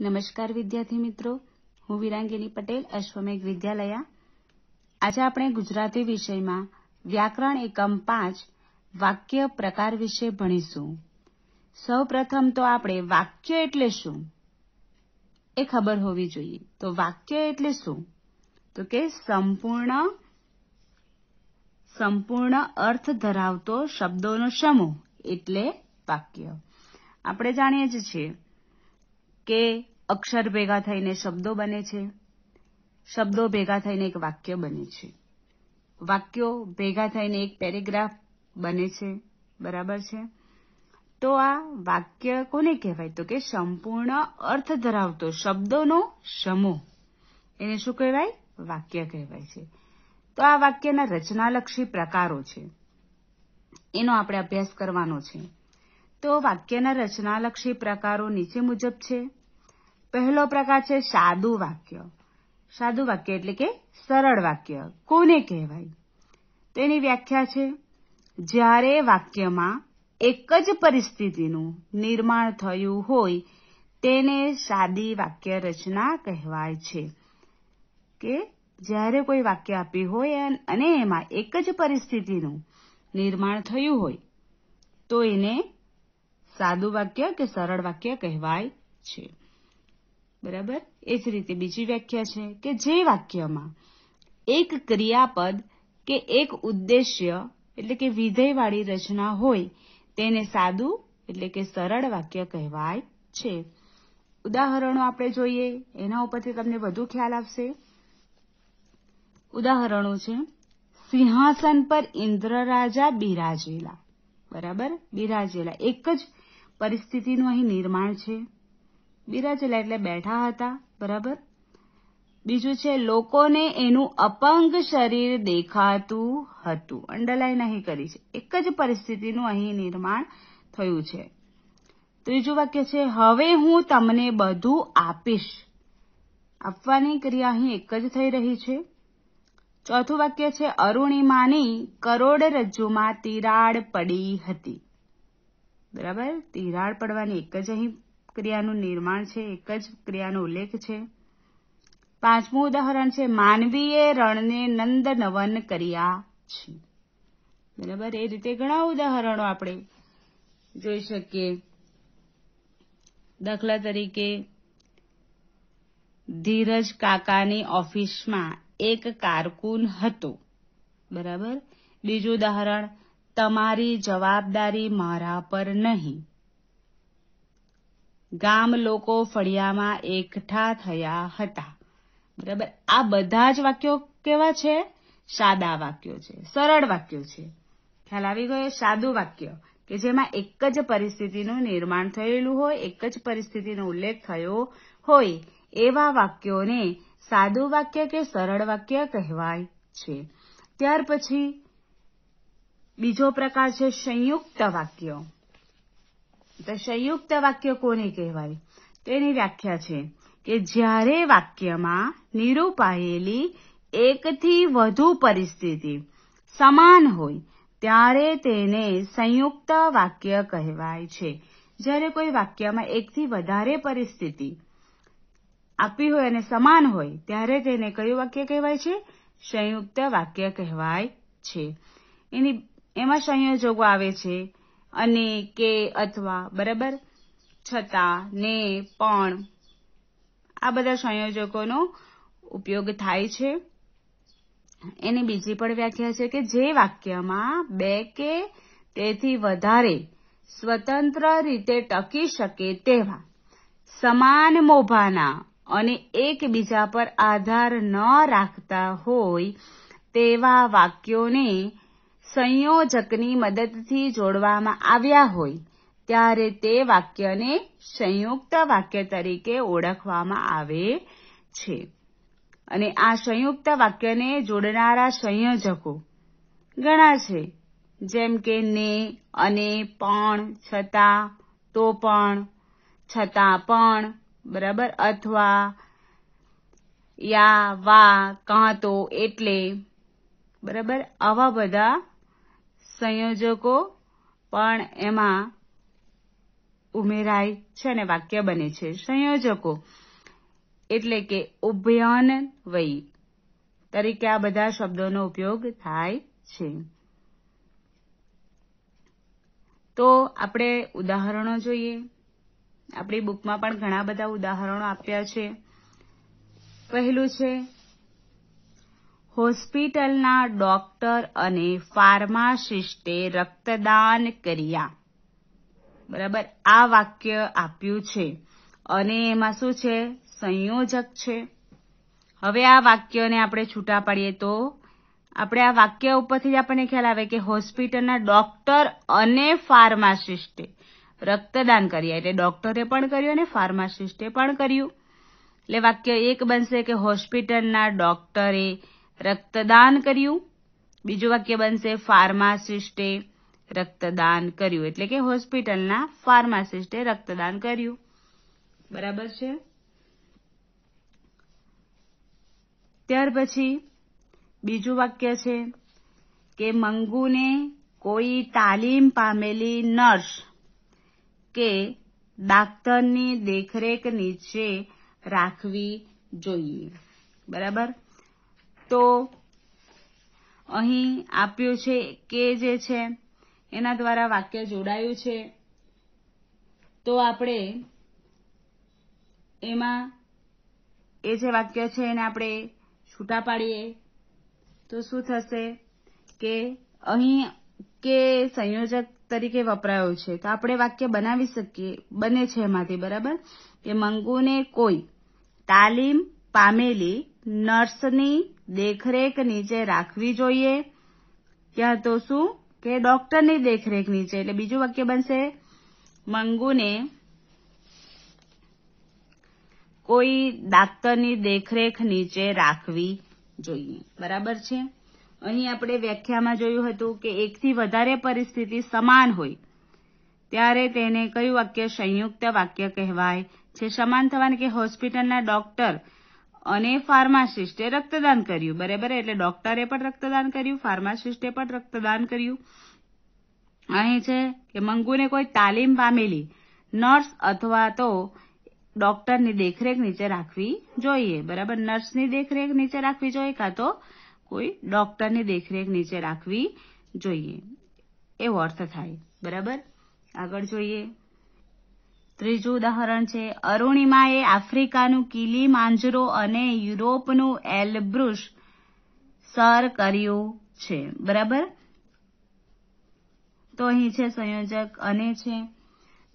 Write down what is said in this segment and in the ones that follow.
નમસ્કાર વિદ્યાર્થી મિત્રો હું વિરાંગીની પટેલ અશ્વમેઘ વિદ્યાલયા આજે આપણે ગુજરાતી વિષયમાં વ્યાકરણ એકમ પાંચ વાક્ય પ્રકાર વિશે ભણીશું સૌ પ્રથમ તો આપણે વાક્ય એટલે શું એ ખબર હોવી જોઈએ તો વાક્ય એટલે શું તો કે સંપૂર્ણ સંપૂર્ણ અર્થ ધરાવતો શબ્દોનો સમૂહ એટલે વાક્ય આપણે જાણીએ જ છીએ કે અક્ષર ભેગા થઈને શબ્દો બને છે શબ્દો ભેગા થઈને એક વાક્ય બને છે વાક્યો ભેગા થઈને એક પેરેગ્રાફ બને છે બરાબર છે તો આ વાક્ય કોને કહેવાય તો કે સંપૂર્ણ અર્થ ધરાવતો શબ્દોનો સમૂહ એને શું કહેવાય વાક્ય કહેવાય છે તો આ વાક્યના રચનાલક્ષી પ્રકારો છે એનો આપણે અભ્યાસ કરવાનો છે તો વાક્યના રચનાલક્ષી પ્રકારો નીચે મુજબ છે પહેલો પ્રકાર છે સાદુ વાક્ય સાદું વાક્ય એટલે કે સરળ વાક્ય કોને કહેવાય તેની વ્યાખ્યા છે જ્યારે વાક્યમાં એક જ પરિસ્થિતિનું નિર્માણ થયું હોય તેને સાદી વાક્ય રચના કહેવાય છે કે જ્યારે કોઈ વાક્ય આપ્યું હોય અને એમાં એક જ પરિસ્થિતિનું નિર્માણ થયું હોય તો એને સાદું વાક્ય કે સરળ વાક્ય કહેવાય છે બરાબર એ જ રીતે બીજી વ્યાખ્યા છે કે જે વાક્યમાં એક ક્રિયાપદ કે એક ઉદ્દેશ્ય એટલે કે વિધેયવાળી રચના હોય તેને સાદું એટલે કે સરળ વાક્ય કહેવાય છે ઉદાહરણો આપણે જોઈએ એના ઉપરથી તમને વધુ ખ્યાલ આવશે ઉદાહરણો છે સિંહાસન પર ઇન્દ્રરાજા બિરાજેલા બરાબર બિરાજેલા એક જ પરિસ્થિતિનું અહીં નિર્માણ છે બિરાજેલા એટલે બેઠા હતા બરાબર બીજું છે લોકોને એનું અપંગ શરીર દેખાતું હતું અંડરલાઈન અહીં કરી છે એક જ પરિસ્થિતિનું અહીં નિર્માણ થયું છે ત્રીજું વાક્ય છે હવે હું તમને બધું આપીશ આપવાની ક્રિયા અહીં એક જ થઈ રહી છે ચોથું વાક્ય છે અરુણિમાની કરોડરજ્જુમાં તિરાડ પડી હતી બરાબર તિરાડ પડવાની એક જ અહીં ક્રિયાનું નિર્માણ છે એક જ ક્રિયાનો ઉલ્લેખ છે પાંચમું ઉદાહરણ છે માનવીએ રણને નંદ નવન કર્યા છે બરાબર એ રીતે ઘણા ઉદાહરણો આપણે જોઈ શકીએ દાખલા તરીકે ધીરજ કાકાની ઓફિસમાં એક કારકુન હતો બરાબર બીજું ઉદાહરણ તમારી જવાબદારી મારા પર નહીં ગામ લોકો ફળિયામાં એકઠા થયા હતા બરાબર આ બધા જ વાક્યો કેવા છે સાદા વાક્યો છે સરળ વાક્યો છે ખ્યાલ આવી ગયો સાદું વાક્ય કે જેમાં એક જ પરિસ્થિતિનું નિર્માણ થયેલું હોય એક જ પરિસ્થિતિનો ઉલ્લેખ થયો હોય એવા વાક્યોને સાદું વાક્ય કે સરળ વાક્ય કહેવાય છે ત્યાર પછી બીજો પ્રકાર છે સંયુક્ત વાક્યો તો સંયુક્ત વાક્ય કોને કહેવાય તેની વ્યાખ્યા છે કે જ્યારે વાક્યમાં નિરૂપાયેલી એકથી વધુ પરિસ્થિતિ સમાન હોય ત્યારે તેને સંયુક્ત વાક્ય કહેવાય છે જ્યારે કોઈ વાક્યમાં એકથી વધારે પરિસ્થિતિ આપી હોય અને સમાન હોય ત્યારે તેને કયું વાક્ય કહેવાય છે સંયુક્ત વાક્ય કહેવાય છે એની એમાં સંયોજકો આવે છે અને કે અથવા બરાબર છતાં ને પણ આ બધા સંયોજકોનો ઉપયોગ થાય છે એની બીજી પણ વ્યાખ્યા છે કે જે વાક્યમાં બે કે તેથી વધારે સ્વતંત્ર રીતે ટકી શકે તેવા સમાન મોભાના અને એકબીજા પર આધાર ન રાખતા હોય તેવા વાક્યોને સંયોજકની મદદથી જોડવામાં આવ્યા હોય ત્યારે તે વાક્યને સંયુક્ત વાક્ય તરીકે ઓળખવામાં આવે છે અને આ સંયુક્ત વાક્યને જોડનારા સંયોજકો ઘણા છે જેમ કે ને અને પણ છતાં તો પણ છતાં પણ બરાબર અથવા યા વા કાં તો એટલે બરાબર આવા બધા સંયોજકો પણ એમાં ઉમેરાય છે અને વાક્ય બને છે સંયોજકો એટલે કે ઉભયન્વયી તરીકે આ બધા શબ્દોનો ઉપયોગ થાય છે તો આપણે ઉદાહરણો જોઈએ આપણી બુકમાં પણ ઘણા બધા ઉદાહરણો આપ્યા છે પહેલું છે હોસ્પિટલના ડોક્ટર અને ફાર્માસિસ્ટે રક્તદાન કર્યા બરાબર આ વાક્ય આપ્યું છે અને એમાં શું છે સંયોજક છે હવે આ વાક્યને આપણે છૂટા પાડીએ તો આપણે આ વાક્ય ઉપરથી જ આપણને ખ્યાલ આવે કે હોસ્પિટલના ડોક્ટર અને ફાર્માસિસ્ટે રક્તદાન કર્યા એટલે ડોક્ટરે પણ કર્યું અને ફાર્માસિસ્ટે પણ કર્યું એટલે વાક્ય એક બનશે કે હોસ્પિટલના ડોક્ટરે રક્તદાન કર્યું બીજું વાક્ય બનશે ફાર્માસિસ્ટે રક્તદાન કર્યું એટલે કે હોસ્પિટલના ફાર્માસિસ્ટે રક્તદાન કર્યું બરાબર છે ત્યાર પછી બીજું વાક્ય છે કે મંગુને કોઈ તાલીમ પામેલી નર્સ કે ડાક્ટરની દેખરેખ નીચે રાખવી જોઈએ બરાબર તો અહીં આપ્યું છે કે જે છે એના દ્વારા વાક્ય જોડાયું છે તો આપણે એમાં એ જે વાક્ય છે એને આપણે છૂટા પાડીએ તો શું થશે કે અહીં કે સંયોજક તરીકે વપરાયો છે તો આપણે વાક્ય બનાવી શકીએ બને છે એમાંથી બરાબર કે મંગુને કોઈ તાલીમ પામેલી નર્સની દેખરેખ નીચે રાખવી જોઈએ ક્યાં તો શું કે ડોક્ટરની દેખરેખ નીચે એટલે બીજું વાક્ય બનશે મંગુને કોઈ ડાક્ટરની દેખરેખ નીચે રાખવી જોઈએ બરાબર છે અહીં આપણે વ્યાખ્યામાં જોયું હતું કે એકથી વધારે પરિસ્થિતિ સમાન હોય ત્યારે તેને કયું વાક્ય સંયુક્ત વાક્ય કહેવાય છે સમાન થવાને કે હોસ્પિટલના ડોક્ટર અને ફાર્માસિસ્ટે રક્તદાન કર્યું બરાબર એટલે ડોક્ટરે પણ રક્તદાન કર્યું ફાર્માસિસ્ટે પણ રક્તદાન કર્યું અહીં છે કે મંગુને કોઈ તાલીમ પામેલી નર્સ અથવા તો ડોક્ટરની દેખરેખ નીચે રાખવી જોઈએ બરાબર નર્સની દેખરેખ નીચે રાખવી જોઈએ કાં તો કોઈ ડોક્ટરની દેખરેખ નીચે રાખવી જોઈએ એવો અર્થ થાય બરાબર આગળ જોઈએ ત્રીજું ઉદાહરણ છે અરૂણિમાએ આફ્રિકાનું કિલીમાંજરો અને યુરોપનું એલબ્રુશ સર કર્યું છે બરાબર તો અહીં છે સંયોજક અને છે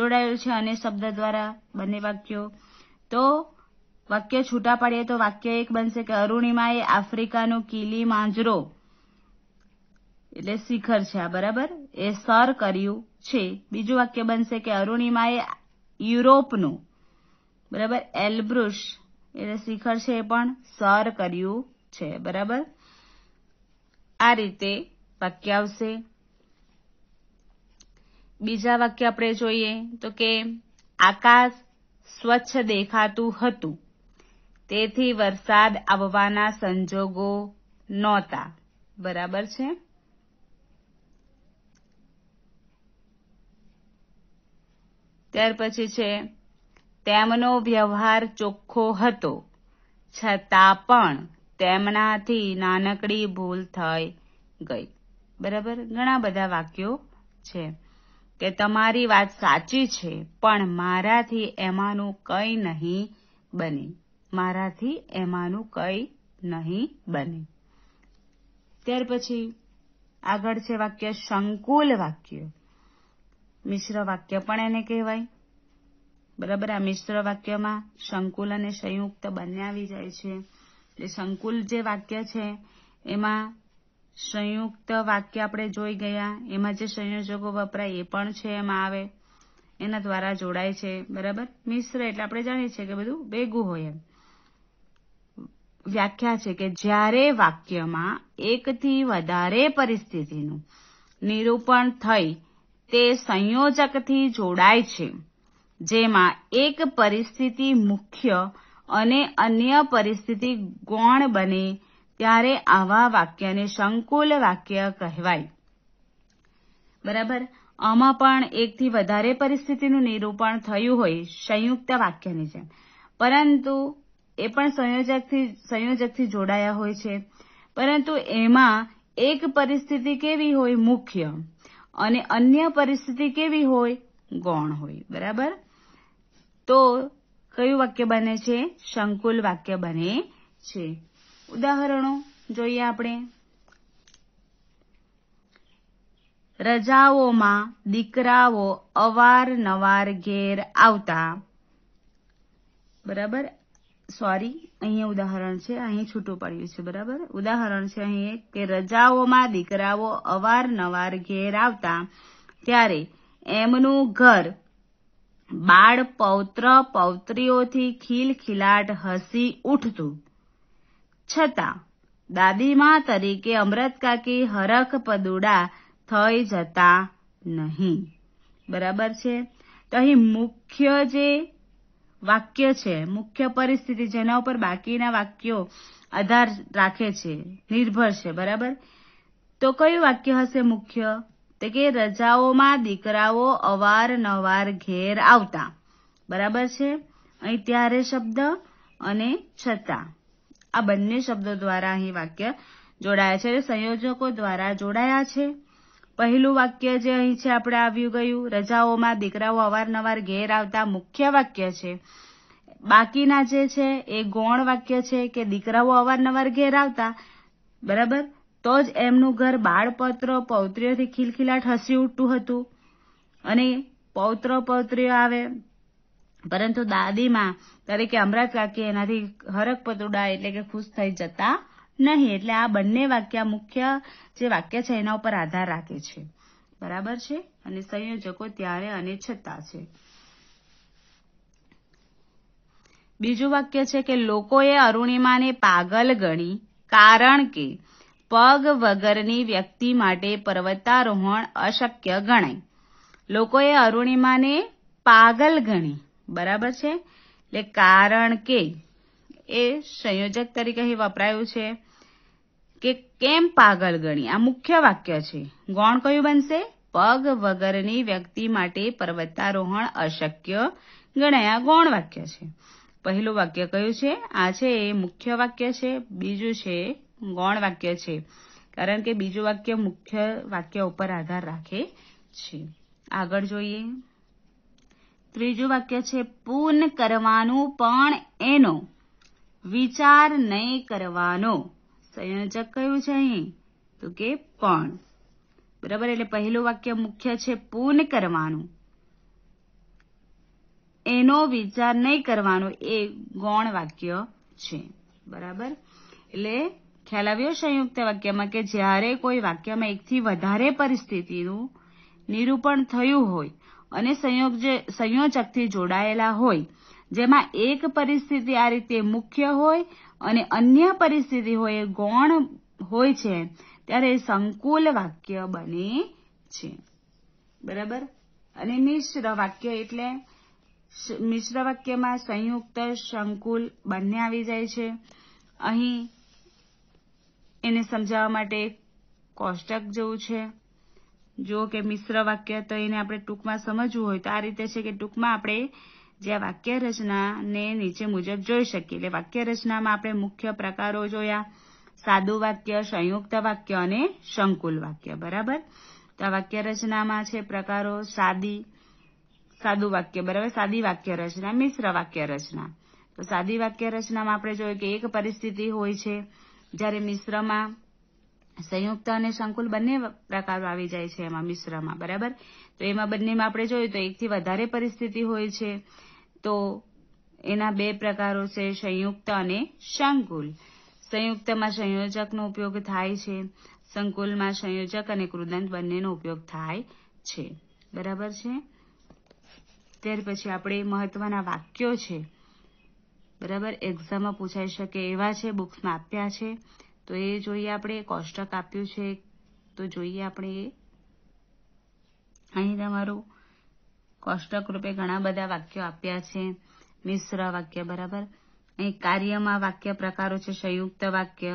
જોડાયેલું છે અને શબ્દ દ્વારા બંને વાક્યો તો વાક્ય છૂટા પાડીએ તો વાક્ય એક બનશે કે અરૂણિમાએ આફ્રિકાનું કિલી માંજરો એટલે શિખર છે આ બરાબર એ સર કર્યું છે બીજું વાક્ય બનશે કે અરુણિમાએ યુરોપનું બરાબર એલ્બ્રુશ એટલે શિખર છે એ પણ સર કર્યું છે બરાબર આ રીતે વાક્ય આવશે બીજા વાક્ય આપણે જોઈએ તો કે આકાશ સ્વચ્છ દેખાતું હતું તેથી વરસાદ આવવાના સંજોગો નહોતા બરાબર છે ત્યાર પછી છે તેમનો વ્યવહાર ચોખ્ખો હતો છતાં પણ તેમનાથી નાનકડી ભૂલ થઈ ગઈ બરાબર ઘણા બધા વાક્યો છે કે તમારી વાત સાચી છે પણ મારાથી એમાંનું કંઈ નહીં બને મારાથી એમાંનું કંઈ નહીં બને ત્યાર પછી આગળ છે વાક્ય સંકુલ વાક્ય મિશ્ર વાક્ય પણ એને કહેવાય બરાબર આ મિશ્ર વાક્યમાં સંકુલ અને સંયુક્ત બંને આવી જાય છે એટલે સંકુલ જે વાક્ય છે એમાં સંયુક્ત વાક્ય આપણે જોઈ ગયા એમાં જે સંયોજકો વપરાય એ પણ છે એમાં આવે એના દ્વારા જોડાય છે બરાબર મિશ્ર એટલે આપણે જાણીએ છીએ કે બધું ભેગું હોય એમ વ્યાખ્યા છે કે જ્યારે વાક્યમાં એકથી વધારે પરિસ્થિતિનું નિરૂપણ થઈ તે સંયોજકથી જોડાય છે જેમાં એક પરિસ્થિતિ મુખ્ય અને અન્ય પરિસ્થિતિ ગૌણ બને ત્યારે આવા વાક્યને સંકુલ વાક્ય કહેવાય બરાબર આમાં પણ એકથી વધારે પરિસ્થિતિનું નિરૂપણ થયું હોય સંયુક્ત વાક્યની જેમ પરંતુ એ પણ સંયોજકથી સંયોજકથી જોડાયા હોય છે પરંતુ એમાં એક પરિસ્થિતિ કેવી હોય મુખ્ય અને અન્ય પરિસ્થિતિ કેવી હોય ગૌણ હોય બરાબર તો કયું વાક્ય બને છે સંકુલ વાક્ય બને છે ઉદાહરણો જોઈએ આપણે રજાઓમાં દીકરાઓ અવારનવાર ઘેર આવતા બરાબર સોરી અહીંયા ઉદાહરણ છે અહીં છૂટું પડ્યું છે બરાબર ઉદાહરણ છે અહીં કે રજાઓમાં દીકરાઓ અવારનવાર ઘેર આવતા ત્યારે એમનું ઘર બાળ પૌત્ર પૌત્રીઓથી ખીલખીલાટ હસી ઉઠતું છતાં દાદીમા તરીકે અમૃતકાકી હરખ પદુડા થઈ જતા નહીં બરાબર છે તો અહીં મુખ્ય જે વાક્ય છે મુખ્ય પરિસ્થિતિ જેના ઉપર બાકીના વાક્યો આધાર રાખે છે નિર્ભર છે બરાબર તો કયું વાક્ય હશે મુખ્ય તો કે રજાઓમાં દીકરાઓ અવારનવાર ઘેર આવતા બરાબર છે અહીં ત્યારે શબ્દ અને છતાં આ બંને શબ્દો દ્વારા અહીં વાક્ય જોડાયા છે સંયોજકો દ્વારા જોડાયા છે પહેલું વાક્ય જે અહીં છે આપણે આવ્યું ગયું રજાઓમાં દીકરાઓ અવારનવાર ઘેર આવતા મુખ્ય વાક્ય છે બાકીના જે છે એ ગૌણ વાક્ય છે કે દીકરાઓ અવારનવાર ઘેર આવતા બરાબર તો જ એમનું ઘર બાળપત્ર પૌત્રીઓથી ખિલખિલાટ હસી ઉઠતું હતું અને પૌત્ર પૌત્રીઓ આવે પરંતુ દાદીમાં તરીકે અમરાજ કાકી એનાથી હરક પતુડા એટલે કે ખુશ થઈ જતા નહીં એટલે આ બંને વાક્ય મુખ્ય જે વાક્ય છે એના ઉપર આધાર રાખે છે બરાબર છે અને સંયોજકો ત્યારે અને છતાં છે બીજું વાક્ય છે કે લોકોએ અરુણિમાને પાગલ ગણી કારણ કે પગ વગરની વ્યક્તિ માટે પર્વતારોહણ અશક્ય ગણાય લોકોએ અરુણિમાને પાગલ ગણી બરાબર છે એટલે કારણ કે એ સંયોજક તરીકે અહીં વપરાયું છે કે કેમ પાગલ ગણી આ મુખ્ય વાક્ય છે ગૌણ કયું બનશે પગ વગરની વ્યક્તિ માટે પર્વતારોહણ અશક્ય ગણાય આ ગૌણ વાક્ય છે પહેલું વાક્ય કયું છે આ છે એ મુખ્ય વાક્ય છે બીજું છે ગૌણ વાક્ય છે કારણ કે બીજું વાક્ય મુખ્ય વાક્ય ઉપર આધાર રાખે છે આગળ જોઈએ ત્રીજું વાક્ય છે પૂર્ણ કરવાનું પણ એનો વિચાર નહીં કરવાનો સંયોજક કયું છે અહીં તો કે પણ બરાબર એટલે પહેલું વાક્ય મુખ્ય છે પૂર્ણ કરવાનું એનો વિચાર નહીં કરવાનો એ ગૌણ વાક્ય છે બરાબર એટલે ખ્યાલ આવ્યો સંયુક્ત વાક્યમાં કે જ્યારે કોઈ વાક્યમાં એકથી વધારે પરિસ્થિતિનું નિરૂપણ થયું હોય અને સંયોગ સંયોજકથી જોડાયેલા હોય જેમાં એક પરિસ્થિતિ આ રીતે મુખ્ય હોય અને અન્ય પરિસ્થિતિઓએ ગૌણ હોય છે ત્યારે સંકુલ વાક્ય બને છે બરાબર અને મિશ્ર વાક્ય એટલે મિશ્ર વાક્યમાં સંયુક્ત સંકુલ બંને આવી જાય છે અહીં એને સમજાવવા માટે કોષ્ટક જેવું છે જો કે મિશ્ર વાક્ય તો એને આપણે ટૂંકમાં સમજવું હોય તો આ રીતે છે કે ટૂંકમાં આપણે જે વાક્ય રચનાને નીચે મુજબ જોઈ શકીએ એટલે વાક્ય રચનામાં આપણે મુખ્ય પ્રકારો જોયા સાદું વાક્ય સંયુક્ત વાક્ય અને સંકુલ વાક્ય બરાબર તો આ વાક્ય રચનામાં છે પ્રકારો સાદી સાદું વાક્ય બરાબર સાદી વાક્ય રચના મિશ્ર વાક્ય રચના તો સાદી વાક્ય રચનામાં આપણે જોઈએ કે એક પરિસ્થિતિ હોય છે જ્યારે મિશ્રમાં સંયુક્ત અને સંકુલ બંને પ્રકારો આવી જાય છે એમાં મિશ્રમાં બરાબર તો એમાં બંનેમાં આપણે જોયું તો એકથી વધારે પરિસ્થિતિ હોય છે તો એના બે પ્રકારો છે સંયુક્ત અને સંકુલ સંયુક્તમાં સંયોજકનો ઉપયોગ થાય છે સંકુલમાં સંયોજક અને કૃદંત બંનેનો ઉપયોગ થાય છે બરાબર છે ત્યાર પછી આપણે મહત્વના વાક્યો છે બરાબર એક્ઝામમાં પૂછાઈ શકે એવા છે બુક્સમાં આપ્યા છે તો એ જોઈએ આપણે કોષ્ટક આપ્યું છે તો જોઈએ આપણે એ અહીં તમારું કોષ્ટક રૂપે ઘણા બધા વાક્યો આપ્યા છે મિશ્ર વાક્ય બરાબર અહીં કાર્યમાં વાક્ય પ્રકારો છે સંયુક્ત વાક્ય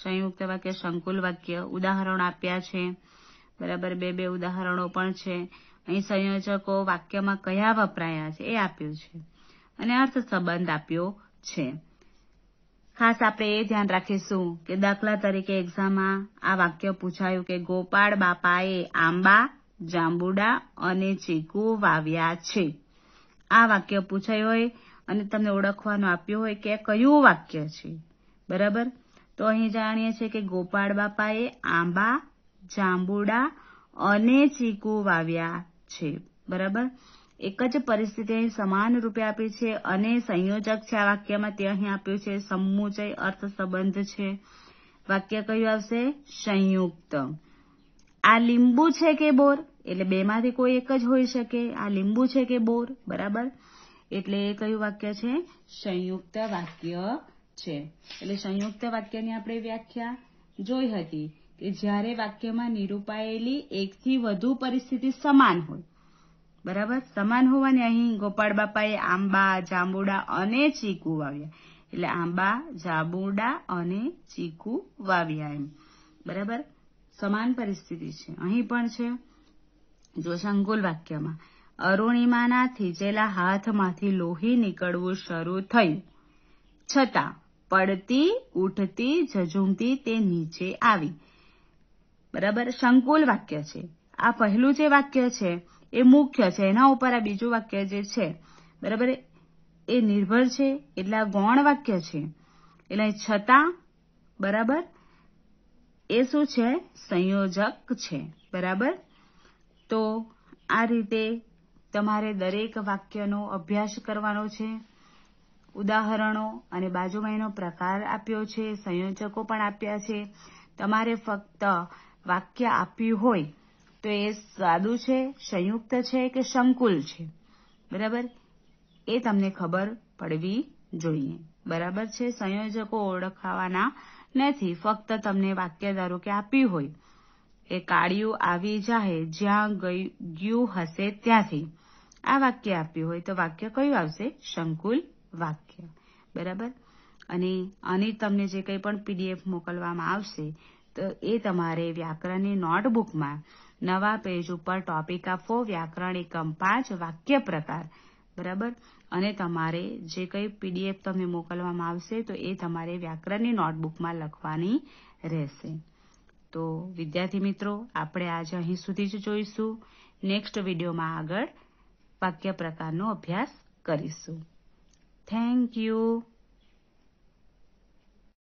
સંયુક્ત વાક્ય સંકુલ વાક્ય ઉદાહરણ આપ્યા છે બરાબર બે બે ઉદાહરણો પણ છે અહીં સંયોજકો વાક્યમાં કયા વપરાયા છે એ આપ્યું છે અને અર્થ સંબંધ આપ્યો છે ખાસ આપણે એ ધ્યાન રાખીશું કે દાખલા તરીકે એક્ઝામમાં આ વાક્ય પૂછાયું કે ગોપાળ બાપાએ આંબા જાંબુડા અને ચીકુ વાવ્યા છે આ વાક્ય પૂછાયું હોય અને તમને ઓળખવાનું આપ્યું હોય કે કયું વાક્ય છે બરાબર તો અહીં જાણીએ છીએ કે ગોપાળ બાપાએ આંબા જાંબુડા અને ચીકુ વાવ્યા છે બરાબર એક જ પરિસ્થિતિ સમાન રૂપે આપી છે અને સંયોજક છે આ વાક્યમાં તે અહીં આપ્યું છે સમુચય અર્થ સંબંધ છે વાક્ય કયું આવશે સંયુક્ત આ લીંબુ છે કે બોર એટલે બેમાંથી કોઈ એક જ હોઈ શકે આ લીંબુ છે કે બોર બરાબર એટલે એ કયું વાક્ય છે સંયુક્ત વાક્ય છે એટલે સંયુક્ત વાક્યની આપણે વ્યાખ્યા જોઈ હતી કે જ્યારે વાક્યમાં નિરૂપાયેલી એકથી વધુ પરિસ્થિતિ સમાન હોય બરાબર સમાન હોવાને અહીં ગોપાળ બાપાએ આંબા જાંબુડા અને ચીકુ વાવ્યા એટલે આંબા જાંબુડા અને ચીકુ વાવ્યા એમ બરાબર સમાન પરિસ્થિતિ છે અહીં પણ છે જો સંકુલ વાક્યમાં અરુણિમાના થીજેલા હાથમાંથી લોહી નીકળવું શરૂ થયું છતાં પડતી ઉઠતી ઝઝુમતી તે નીચે આવી બરાબર સંકુલ વાક્ય છે આ પહેલું જે વાક્ય છે એ મુખ્ય છે એના ઉપર આ બીજું વાક્ય જે છે બરાબર એ નિર્ભર છે એટલે આ ગૌણ વાક્ય છે એટલે છતાં બરાબર એ શું છે સંયોજક છે બરાબર તો આ રીતે તમારે દરેક વાક્યનો અભ્યાસ કરવાનો છે ઉદાહરણો અને બાજુમાં એનો પ્રકાર આપ્યો છે સંયોજકો પણ આપ્યા છે તમારે ફક્ત વાક્ય આપ્યું હોય તો એ સ્વાદુ છે સંયુક્ત છે કે સંકુલ છે બરાબર એ તમને ખબર પડવી જોઈએ બરાબર છે સંયોજકો ઓળખાવાના નથી ફક્ત તમને વાક્ય ધારો કે આપ્યું હોય એ કાળિયું આવી જાહે જ્યાં ગયું હશે ત્યાંથી આ વાક્ય આપ્યું હોય તો વાક્ય કયું આવશે સંકુલ વાક્ય બરાબર અને આની તમને જે કંઈ પણ પીડીએફ મોકલવામાં આવશે તો એ તમારે વ્યાકરણની નોટબુકમાં નવા પેજ ઉપર ટોપિક આપવો વ્યાકરણ એકમ પાંચ વાક્ય પ્રકાર બરાબર અને તમારે જે કંઈ પીડીએફ તમને મોકલવામાં આવશે તો એ તમારે વ્યાકરણની નોટબુકમાં લખવાની રહેશે તો વિદ્યાર્થી મિત્રો આપણે આજે અહીં સુધી જ જોઈશું નેક્સ્ટ વિડીયોમાં આગળ વાક્ય પ્રકારનો અભ્યાસ કરીશું થેન્ક યુ